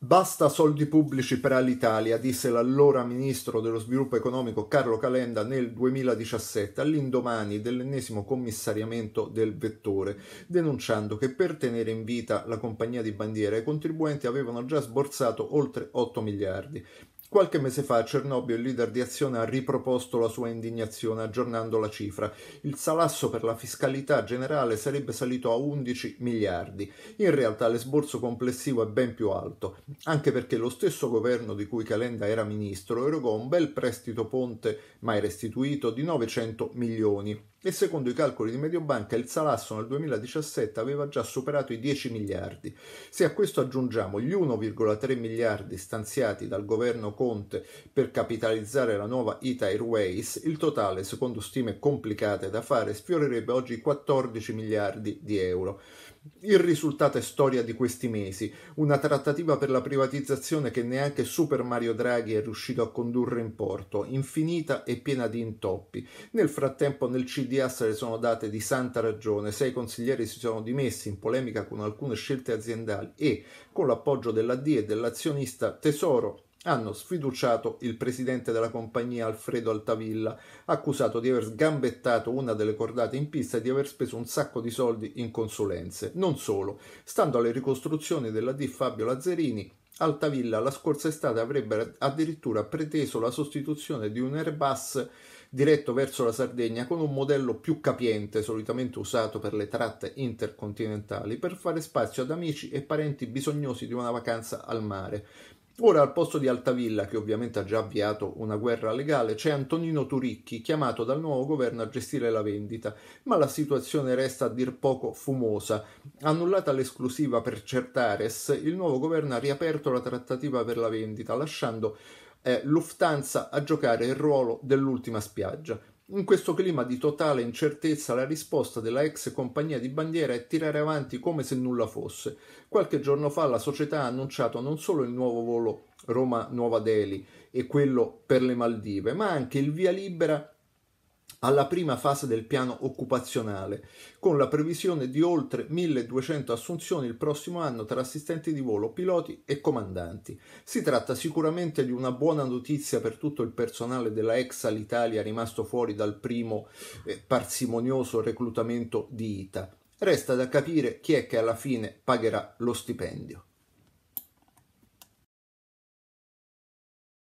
Basta soldi pubblici per l'Italia, disse l'allora ministro dello sviluppo economico Carlo Calenda nel 2017 all'indomani dell'ennesimo commissariamento del vettore, denunciando che per tenere in vita la compagnia di bandiera i contribuenti avevano già sborsato oltre 8 miliardi. Qualche mese fa a Cernobbio il leader di Azione ha riproposto la sua indignazione aggiornando la cifra. Il salasso per la fiscalità generale sarebbe salito a 11 miliardi. In realtà l'esborso complessivo è ben più alto, anche perché lo stesso governo di cui Calenda era ministro erogò un bel prestito ponte mai restituito di 900 milioni e secondo i calcoli di Mediobanca il salasso nel 2017 aveva già superato i 10 miliardi. Se a questo aggiungiamo gli 1,3 miliardi stanziati dal governo Conte per capitalizzare la nuova Ita Airways, il totale, secondo stime complicate da fare, sfiorerebbe oggi i 14 miliardi di euro. Il risultato è storia di questi mesi, una trattativa per la privatizzazione che neanche Super Mario Draghi è riuscito a condurre in porto, infinita e piena di intoppi. Nel frattempo nel CDA se le sono date di santa ragione, sei consiglieri si sono dimessi in polemica con alcune scelte aziendali e, con l'appoggio della DIE e dell'azionista, Tesoro hanno sfiduciato il presidente della compagnia Alfredo Altavilla, accusato di aver sgambettato una delle cordate in pista e di aver speso un sacco di soldi in consulenze. Non solo, stando alle ricostruzioni della D Fabio Lazzarini, Altavilla la scorsa estate avrebbe addirittura preteso la sostituzione di un Airbus diretto verso la Sardegna con un modello più capiente, solitamente usato per le tratte intercontinentali, per fare spazio ad amici e parenti bisognosi di una vacanza al mare. Ora al posto di Altavilla, che ovviamente ha già avviato una guerra legale, c'è Antonino Turicchi, chiamato dal nuovo governo a gestire la vendita, ma la situazione resta a dir poco fumosa. Annullata l'esclusiva per Certares, il nuovo governo ha riaperto la trattativa per la vendita, lasciando eh, Lufthansa a giocare il ruolo dell'ultima spiaggia. In questo clima di totale incertezza la risposta della ex compagnia di bandiera è tirare avanti come se nulla fosse. Qualche giorno fa la società ha annunciato non solo il nuovo volo Roma-Nuova Delhi e quello per le Maldive, ma anche il via libera alla prima fase del piano occupazionale, con la previsione di oltre 1200 assunzioni il prossimo anno tra assistenti di volo, piloti e comandanti. Si tratta sicuramente di una buona notizia per tutto il personale della ex Alitalia rimasto fuori dal primo eh, parsimonioso reclutamento di ITA. Resta da capire chi è che alla fine pagherà lo stipendio.